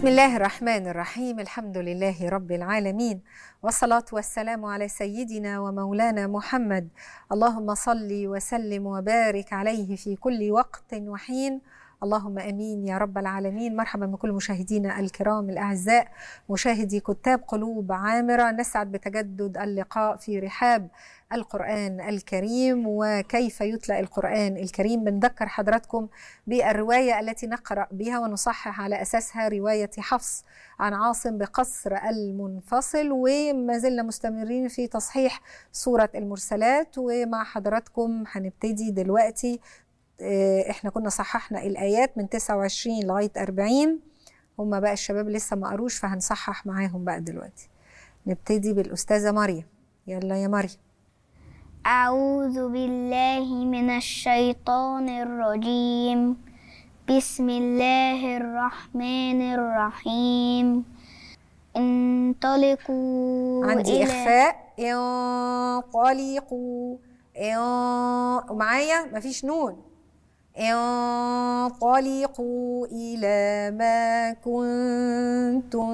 بسم الله الرحمن الرحيم الحمد لله رب العالمين والصلاة والسلام على سيدنا ومولانا محمد اللهم صل وسلم وبارك عليه في كل وقت وحين اللهم امين يا رب العالمين مرحبا بكل مشاهدينا الكرام الاعزاء مشاهدي كتاب قلوب عامره نسعد بتجدد اللقاء في رحاب القرآن الكريم وكيف يتلى القرآن الكريم بنذكر حضراتكم بالرواية التي نقرأ بها ونصحح على أساسها رواية حفص عن عاصم بقصر المنفصل وما زلنا مستمرين في تصحيح سورة المرسلات ومع حضراتكم هنبتدي دلوقتي آه، احنا كنا صححنا الايات من 29 لغايه 40 هما بقى الشباب لسه ما قروش فهنصحح معاهم بقى دلوقتي نبتدي بالاستاذه مريم يلا يا مريم اعوذ بالله من الشيطان الرجيم بسم الله الرحمن الرحيم انطلقوا عندي إلى اخفاء انطلقوا معايا مفيش نون انطلقوا إلى ما كنتم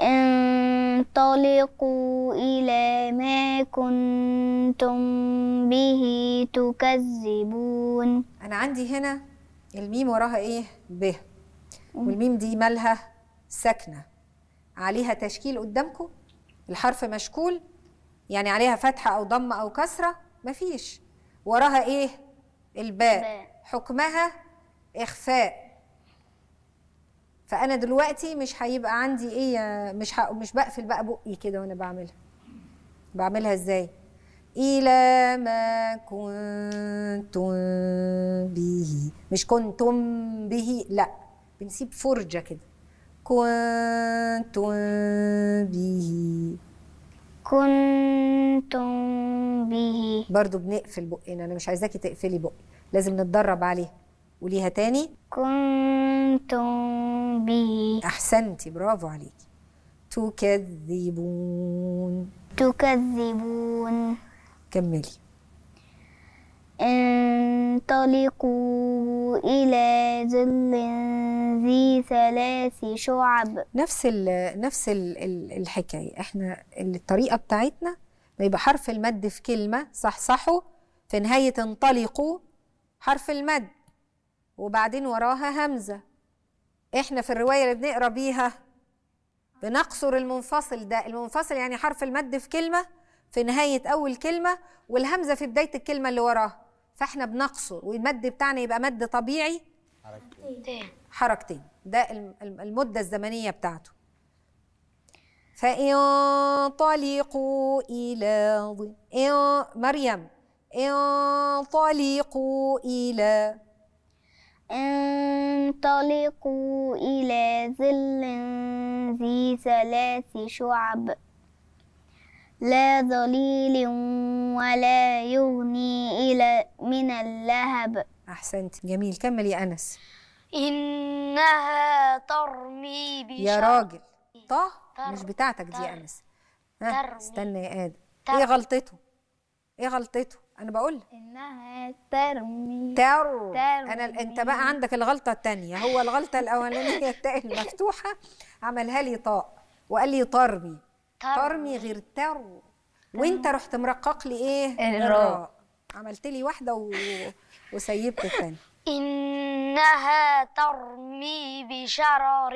انطلقوا إلى ما كنتم به تكذبون أنا عندي هنا الميم وراها إيه؟ ب والميم دي مالها ساكنة عليها تشكيل قدامكم الحرف مشكول يعني عليها فتحة أو ضمة أو كسرة مفيش وراها إيه؟ الباء حكمها إخفاء فأنا دلوقتي مش هيبقى عندي إيه مش مش بقفل بقى بقي كده وأنا بعملها بعملها إزاي؟ إلى ما كنتم به مش كنتم به لأ بنسيب فرجة كده كنتم به كنتم به برضو بنقفل بقنا انا مش عايزاكي تقفلي بقي لازم نتدرب عليها قوليها تاني كنتم به احسنتي برافو عليكي تكذبون تكذبون كملي انطلقوا إلى ظل ذي ثلاث شعب نفس ال نفس الـ الحكاية احنا الطريقة بتاعتنا بيبقى حرف المد في كلمة صحصحوا في نهاية انطلقوا حرف المد وبعدين وراها همزة احنا في الرواية اللي بنقرا بيها بنقصر المنفصل ده المنفصل يعني حرف المد في كلمة في نهاية أول كلمة والهمزة في بداية الكلمة اللي وراها فاحنا بنقصر والمد بتاعنا يبقى مد طبيعي حركتين حركتين ده المدة الزمنية بتاعته فانطلقوا إلى ظل مريم انطلقوا إلى انطلقوا إلى ظل ذي ثلاث شعب لا ظليل ولا يغني إلى من اللهب أحسنت جميل كمل يا أنس إنها ترمي بشرر يا راجل طه مش بتاعتك دي يا أنس ها ترمي استنى يا آدم إيه غلطته؟ إيه غلطته؟ أنا بقول لك إنها ترمي ترمي أنا أنت بقى عندك الغلطة التانية هو الغلطة الأولانية التاء المفتوحة عملها لي طاء وقال لي ترمي ترمي غير ترو وانت رحت مرقق لي ايه الراء عملت لي واحده و... وسيبت الثانيه انها ترمي بشرر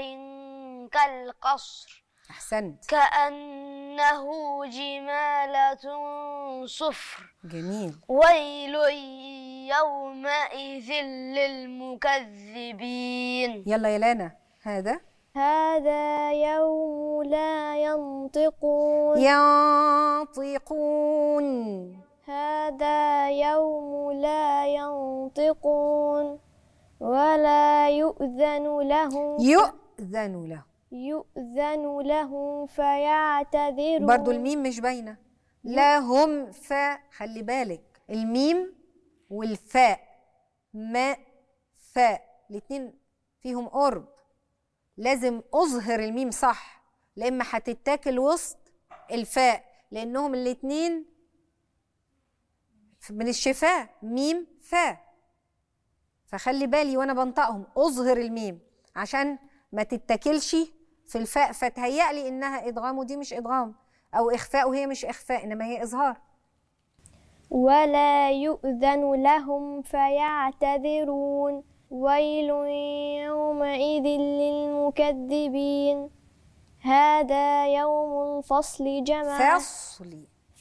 كالقصر احسنت كانه جماله صفر جميل ويل يومئذ للمكذبين يلا يا لانا هذا هذا يوم لا ينطقون ينطقون هذا يوم لا ينطقون ولا يؤذن لهم يؤذن لهم يؤذن لهم فيعتذرون برضو الميم مش باينه لا هم فا خلي بالك الميم والفاء ما فاء الاتنين فيهم قرب لازم اظهر الميم صح لا اما هتتاكل وسط الفاء لانهم الاثنين من الشفاء ميم فاء فخلي بالي وانا بنطقهم اظهر الميم عشان ما تتاكلش في الفاء فتهيأ لي انها ادغام ودي مش ادغام او اخفاء وهي مش اخفاء انما هي اظهار ولا يؤذن لهم فيعتذرون ويل يومئذ للمكذبين هذا يوم الفصل جمع فصل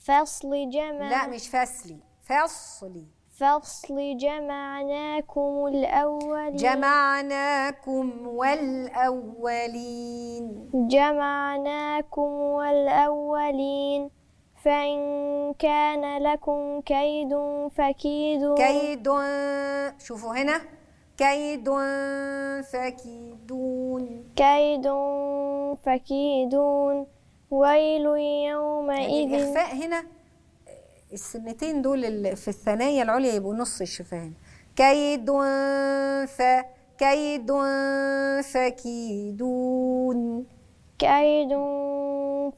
فصل جمع لا مش فصلي فصل فصل جمعناكم الأولين جمعناكم والأولين جمعناكم والأولين فإن كان لكم كيد فكيد كيد شوفوا هنا كيد فكيدون كيد فكيدون ويل يعني يومئذ يعني الإخفاء هنا السنتين دول في الثنايا العليا يبقوا نص الشفاهين كيد فكيد فكيدون كيد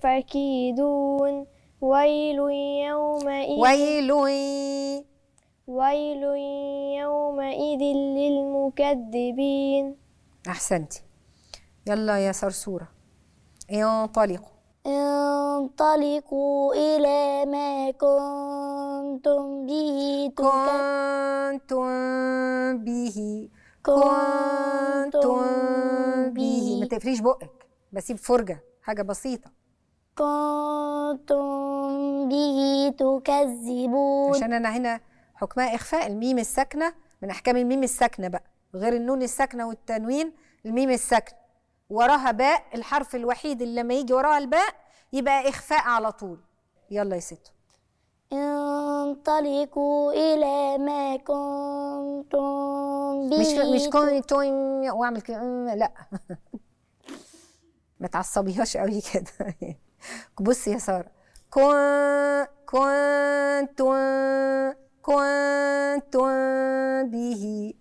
فكيدون ويل يومئذ ويل ويل يومئذ يومئذ للمكذبين أحسنت يلا يا صرصورة انطلقوا انطلقوا إلى ما كنتم به كنتم به كنتم به ما تقفليش بقك بسيب فرجة حاجة بسيطة كنتم به تكذبون عشان أنا هنا حكمها إخفاء الميم الساكنة من احكام الميم الساكنه بقى غير النون الساكنه والتنوين الميم الساكنه وراها باء الحرف الوحيد اللي لما يجي وراها الباء يبقى اخفاء على طول يلا يا ست انطلقوا الى ما كنتم به مش مش كنتم واعمل كده لا ما تعصبيهاش قوي كده بصي يا ساره كون كنتم كنتم به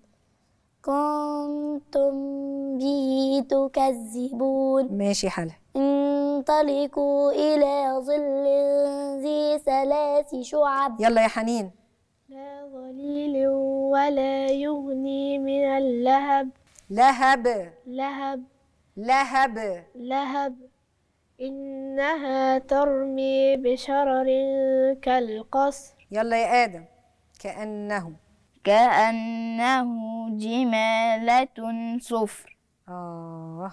كنتم به تكذبون ماشي حلا انطلقوا إلى ظل ذي ثلاث شعب يلا يا حنين لا ظليل ولا يغني من اللهب لهب لهب لهب لهب إنها ترمي بشرر كالقصر يلا يا آدم كأنه كأنه جمالة صفر آه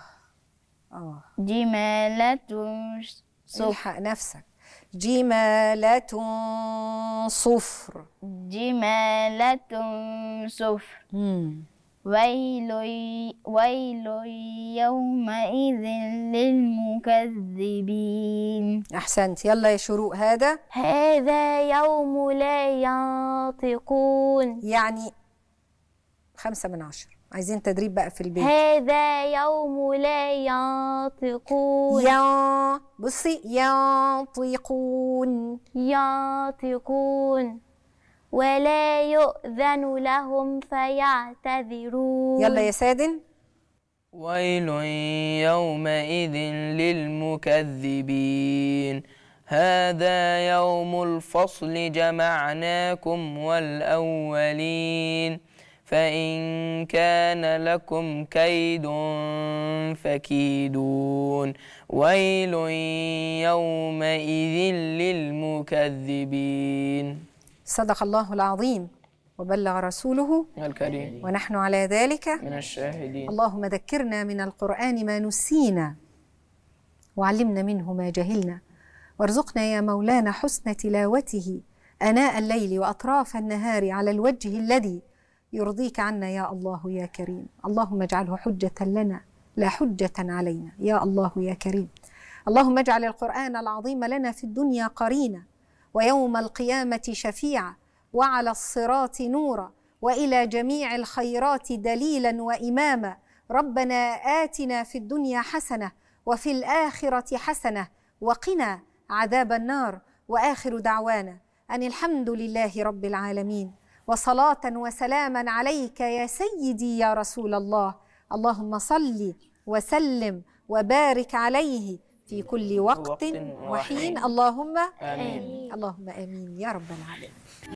آه جمالة صفر الحق نفسك جمالة صفر جمالة صفر ويل ويل يومئذ للمو المكذبين أحسنت يلا يا شروق هذا هذا يوم لا ينطقون يعني خمسة من عشرة عايزين تدريب بقى في البيت هذا يوم لا ينطقون يا بصي ينطقون ينطقون ولا يؤذن لهم فيعتذرون يلا يا سادن ويل يومئذ للمكذبين هذا يوم الفصل جمعناكم والأولين فإن كان لكم كيد فكيدون ويل يومئذ للمكذبين صدق الله العظيم وبلغ رسوله الكريم ونحن على ذلك من الشاهدين اللهم ذكرنا من القرآن ما نسينا وعلمنا منه ما جهلنا وارزقنا يا مولانا حسن تلاوته أناء الليل وأطراف النهار على الوجه الذي يرضيك عنا يا الله يا كريم اللهم اجعله حجة لنا لا حجة علينا يا الله يا كريم اللهم اجعل القرآن العظيم لنا في الدنيا قرينا ويوم القيامة شفيعا وعلى الصراط نورا والى جميع الخيرات دليلا واماما ربنا اتنا في الدنيا حسنه وفي الاخره حسنه وقنا عذاب النار واخر دعوانا ان الحمد لله رب العالمين وصلاه وسلاما عليك يا سيدي يا رسول الله اللهم صل وسلم وبارك عليه في كل وقت وحين اللهم امين اللهم امين يا رب العالمين